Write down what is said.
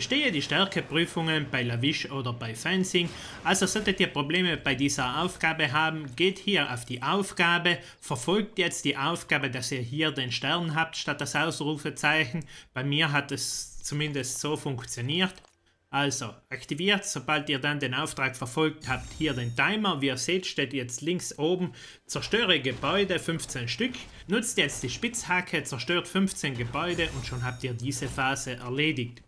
bestehe die Stärkeprüfungen bei Lavish oder bei Fencing, also solltet ihr Probleme bei dieser Aufgabe haben, geht hier auf die Aufgabe, verfolgt jetzt die Aufgabe, dass ihr hier den Stern habt statt das Ausrufezeichen. Bei mir hat es zumindest so funktioniert. Also, aktiviert, sobald ihr dann den Auftrag verfolgt habt, hier den Timer. Wie ihr seht, steht jetzt links oben, zerstöre Gebäude, 15 Stück. Nutzt jetzt die Spitzhacke, zerstört 15 Gebäude und schon habt ihr diese Phase erledigt.